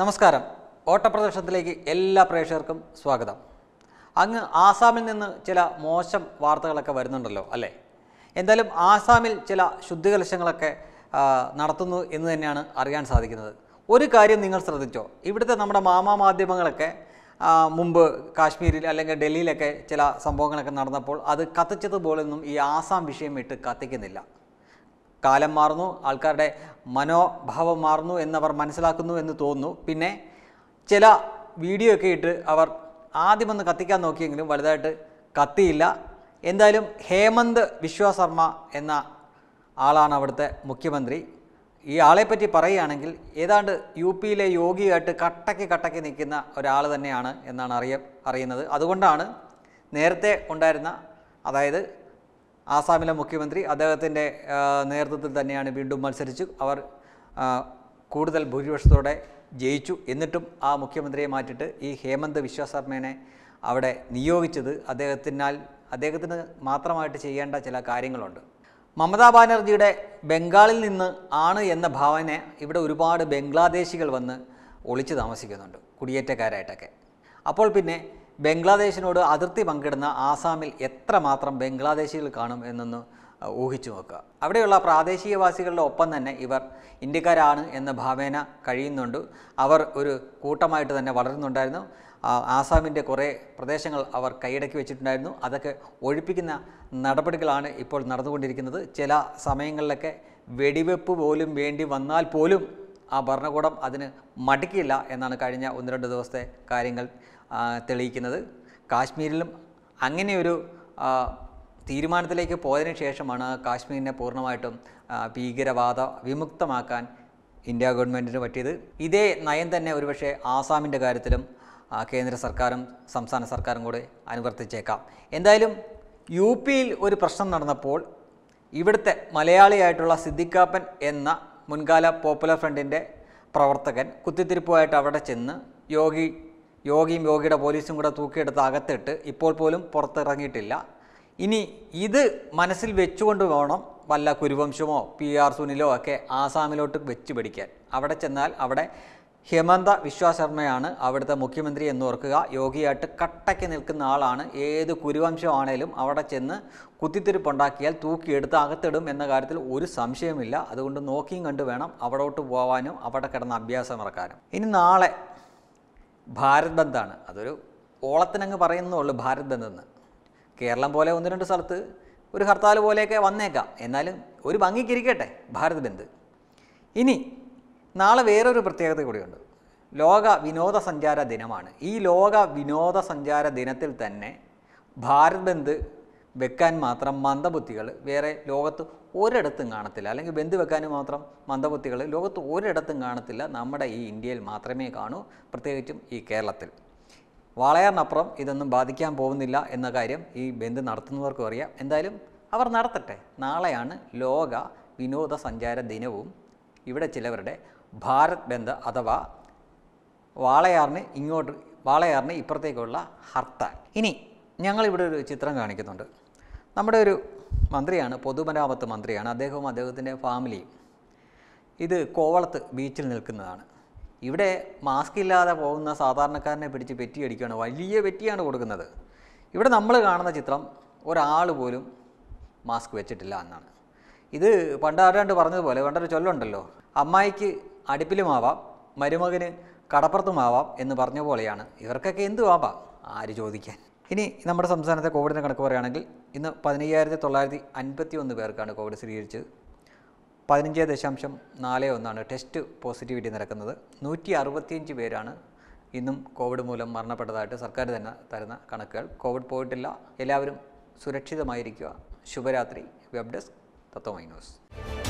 നമസ്കാരം ഓട്ടപ്രദർശനത്തിലേക്ക് എല്ലാ പ്രേക്ഷകർക്കും സ്വാഗതം അങ്ങ് ആസാമിൽ നിന്ന് ചില മോശം വാർത്തകളൊക്കെ വരുന്നുണ്ടല്ലോ അല്ലേ എന്തായാലും ആസാമിൽ ചില ശുദ്ധികലശങ്ങളൊക്കെ നടത്തുന്നു എന്ന് തന്നെയാണ് അറിയാൻ സാധിക്കുന്നത് ഒരു കാര്യം നിങ്ങൾ ശ്രദ്ധിച്ചോ ഇവിടുത്തെ നമ്മുടെ മാമാ മാധ്യമങ്ങളൊക്കെ മുമ്പ് കാശ്മീരിൽ അല്ലെങ്കിൽ ഡൽഹിയിലൊക്കെ ചില സംഭവങ്ങളൊക്കെ നടന്നപ്പോൾ അത് കത്തിച്ചതുപോലൊന്നും ഈ ആസാം വിഷയം ഇട്ട് കത്തിക്കുന്നില്ല കാലം മാറുന്നു ആൾക്കാരുടെ മനോഭാവം മാറുന്നു എന്നവർ മനസ്സിലാക്കുന്നു എന്ന് തോന്നുന്നു പിന്നെ ചില വീഡിയോ ഒക്കെ ഇട്ട് അവർ ആദ്യമൊന്ന് കത്തിക്കാൻ നോക്കിയെങ്കിലും വലുതായിട്ട് കത്തിയില്ല എന്തായാലും ഹേമന്ത് വിശ്വ എന്ന ആളാണ് അവിടുത്തെ മുഖ്യമന്ത്രി ഈ ആളെപ്പറ്റി പറയുകയാണെങ്കിൽ ഏതാണ്ട് യു പിയിലെ യോഗിയായിട്ട് കട്ടക്കി കട്ടക്കി നിൽക്കുന്ന ഒരാൾ തന്നെയാണ് എന്നാണ് അറിയ അറിയുന്നത് അതുകൊണ്ടാണ് നേരത്തെ ഉണ്ടായിരുന്ന അതായത് ആസാമിലെ മുഖ്യമന്ത്രി അദ്ദേഹത്തിൻ്റെ നേതൃത്വത്തിൽ തന്നെയാണ് വീണ്ടും മത്സരിച്ചു അവർ കൂടുതൽ ഭൂരിപക്ഷത്തോടെ ജയിച്ചു എന്നിട്ടും ആ മുഖ്യമന്ത്രിയെ മാറ്റിയിട്ട് ഈ ഹേമന്ത് വിശ്വശർമ്മേനെ അവിടെ നിയോഗിച്ചത് അദ്ദേഹത്തിനാൽ അദ്ദേഹത്തിന് മാത്രമായിട്ട് ചെയ്യേണ്ട ചില കാര്യങ്ങളുണ്ട് മമതാ ബാനർജിയുടെ ബംഗാളിൽ നിന്ന് ആണ് എന്ന ഭാവന ഇവിടെ ഒരുപാട് ബംഗ്ലാദേശികൾ വന്ന് ഒളിച്ചു താമസിക്കുന്നുണ്ട് കുടിയേറ്റക്കാരായിട്ടൊക്കെ അപ്പോൾ പിന്നെ ബംഗ്ലാദേശിനോട് അതിർത്തി പങ്കിടുന്ന ആസാമിൽ എത്രമാത്രം ബംഗ്ലാദേശികൾ കാണും എന്നൊന്ന് ഊഹിച്ചു നോക്കുക അവിടെയുള്ള പ്രാദേശികവാസികളുടെ ഒപ്പം തന്നെ ഇവർ ഇന്ത്യക്കാരാണ് എന്ന ഭാവേന കഴിയുന്നുണ്ട് അവർ ഒരു കൂട്ടമായിട്ട് തന്നെ വളരുന്നുണ്ടായിരുന്നു ആസാമിൻ്റെ കുറേ പ്രദേശങ്ങൾ അവർ കൈയടക്കി വെച്ചിട്ടുണ്ടായിരുന്നു അതൊക്കെ ഒഴിപ്പിക്കുന്ന നടപടികളാണ് ഇപ്പോൾ നടന്നുകൊണ്ടിരിക്കുന്നത് ചില സമയങ്ങളിലൊക്കെ വെടിവെപ്പ് പോലും വേണ്ടി വന്നാൽ പോലും ആ ഭരണകൂടം അതിന് മടിക്കില്ല എന്നാണ് കഴിഞ്ഞ ഒന്ന് രണ്ട് ദിവസത്തെ കാര്യങ്ങൾ തെളിയിക്കുന്നത് കാശ്മീരിലും അങ്ങനെയൊരു തീരുമാനത്തിലേക്ക് പോയതിനു ശേഷമാണ് കാശ്മീരിനെ പൂർണ്ണമായിട്ടും ഭീകരവാദ വിമുക്തമാക്കാൻ ഇന്ത്യ ഗവൺമെൻറ്റിന് പറ്റിയത് ഇതേ നയം തന്നെ ഒരുപക്ഷെ ആസാമിൻ്റെ കാര്യത്തിലും കേന്ദ്ര സർക്കാരും സംസ്ഥാന സർക്കാരും കൂടെ അനുവർത്തിച്ചേക്കാം എന്തായാലും യു പിയിൽ ഒരു പ്രശ്നം നടന്നപ്പോൾ ഇവിടുത്തെ മലയാളിയായിട്ടുള്ള സിദ്ദിഖാപ്പൻ എന്ന മുൻകാല പോപ്പുലർ ഫ്രണ്ടിൻ്റെ പ്രവർത്തകൻ കുത്തിത്തിരിപ്പുമായിട്ട് അവിടെ ചെന്ന് യോഗി യോഗിയും യോഗിയുടെ പോലീസും കൂടെ തൂക്കിയെടുത്ത് അകത്തിട്ട് ഇപ്പോൾ പോലും പുറത്തിറങ്ങിയിട്ടില്ല ഇനി ഇത് മനസ്സിൽ വെച്ചുകൊണ്ട് വേണം വല്ല കുരുവംശമോ പി ആർ സുനിലോ ഒക്കെ ആസാമിലോട്ട് വെച്ച് പിടിക്കാൻ അവിടെ ചെന്നാൽ അവിടെ ഹിമന്ത വിശ്വാസ് ശർമ്മയാണ് അവിടുത്തെ മുഖ്യമന്ത്രി എന്ന് ഓർക്കുക യോഗിയായിട്ട് കട്ടയ്ക്ക് നിൽക്കുന്ന ആളാണ് ഏത് കുരുവംശമാണേലും അവിടെ ചെന്ന് കുത്തിത്തിരിപ്പുണ്ടാക്കിയാൽ തൂക്കിയെടുത്ത് അകത്തിടും എന്ന കാര്യത്തിൽ ഒരു സംശയമില്ല അതുകൊണ്ട് നോക്കിയും കണ്ടു വേണം അവിടോട്ട് പോകാനും അവിടെ കിടന്ന് അഭ്യാസം ഇറക്കാനും ഇനി നാളെ ഭാരത് ബന്ദാണ് അതൊരു ഓളത്തിനങ്ങ് പറയുന്നുള്ളൂ ഭാരത് ബന്ദ് എന്ന് കേരളം പോലെ ഒന്ന് രണ്ട് സ്ഥലത്ത് ഒരു ഹർത്താൽ പോലെയൊക്കെ വന്നേക്കാം എന്നാലും ഒരു ഭംഗിക്കിരിക്കട്ടെ ഭാരത് ബന്ദ് ഇനി നാളെ വേറൊരു പ്രത്യേകത കൂടിയുണ്ട് ലോക വിനോദസഞ്ചാര ദിനമാണ് ഈ ലോക വിനോദസഞ്ചാര ദിനത്തിൽ തന്നെ ഭാരത് ബന്ദ് വെക്കാൻ മാത്രം മന്ദബുദ്ധികൾ വേറെ ലോകത്ത് ഒരിടത്തും കാണത്തില്ല അല്ലെങ്കിൽ ബന്ധു വെക്കാൻ മാത്രം മന്ദബുദ്ധികൾ ലോകത്ത് ഒരിടത്തും കാണത്തില്ല നമ്മുടെ ഈ ഇന്ത്യയിൽ മാത്രമേ കാണൂ പ്രത്യേകിച്ചും ഈ കേരളത്തിൽ വാളയാറിനപ്പുറം ഇതൊന്നും ബാധിക്കാൻ പോകുന്നില്ല എന്ന കാര്യം ഈ ബന്ധു നടത്തുന്നവർക്കും അറിയാം എന്തായാലും അവർ നടത്തട്ടെ നാളെയാണ് ലോക വിനോദസഞ്ചാര ദിനവും ഇവിടെ ചിലവരുടെ ഭാരത് ബന്ദ് അഥവാ വാളയാറിന് ഇങ്ങോട്ട് വാളയാറിന് ഇപ്പുറത്തേക്കുള്ള ഹർത്താൽ ഇനി ഞങ്ങളിവിടെ ഒരു ചിത്രം കാണിക്കുന്നുണ്ട് നമ്മുടെ ഒരു മന്ത്രിയാണ് പൊതുമരാമത്ത് മന്ത്രിയാണ് അദ്ദേഹവും അദ്ദേഹത്തിൻ്റെ ഫാമിലിയും ഇത് കോവളത്ത് ബീച്ചിൽ നിൽക്കുന്നതാണ് ഇവിടെ മാസ്ക് ഇല്ലാതെ പോകുന്ന സാധാരണക്കാരനെ പിടിച്ച് പെറ്റിയടിക്കുകയാണ് വലിയ പെറ്റിയാണ് കൊടുക്കുന്നത് ഇവിടെ നമ്മൾ കാണുന്ന ചിത്രം ഒരാൾ പോലും മാസ്ക് വെച്ചിട്ടില്ല എന്നാണ് ഇത് ആരാണ്ട് പറഞ്ഞതുപോലെ പണ്ടൊരു ചൊല്ലുണ്ടല്ലോ അമ്മായിക്ക് അടുപ്പിലുമാവാം മരുമകന് കടപ്പുറത്തുമാവാം എന്ന് പറഞ്ഞ പോലെയാണ് ഇവർക്കൊക്കെ എന്തുമാവാം ആര് ചോദിക്കാൻ ഇനി നമ്മുടെ സംസ്ഥാനത്തെ കോവിഡിൻ്റെ കണക്ക് പറയുകയാണെങ്കിൽ ഇന്ന് പതിനയ്യായിരത്തി തൊള്ളായിരത്തി അൻപത്തി ഒന്ന് പേർക്കാണ് കോവിഡ് സ്ഥിരീകരിച്ചത് പതിനഞ്ച് ദശാംശം നാല് ഒന്നാണ് ടെസ്റ്റ് പോസിറ്റിവിറ്റി നിരക്കുന്നത് നൂറ്റി അറുപത്തിയഞ്ച് പേരാണ് ഇന്നും കോവിഡ് മൂലം മരണപ്പെട്ടതായിട്ട് സർക്കാർ തന്നെ തരുന്ന കണക്കുകൾ കോവിഡ് പോയിട്ടില്ല എല്ലാവരും സുരക്ഷിതമായിരിക്കുക ശുഭരാത്രി വെബ് ഡെസ്ക് തത്വമൈ ന്യൂസ്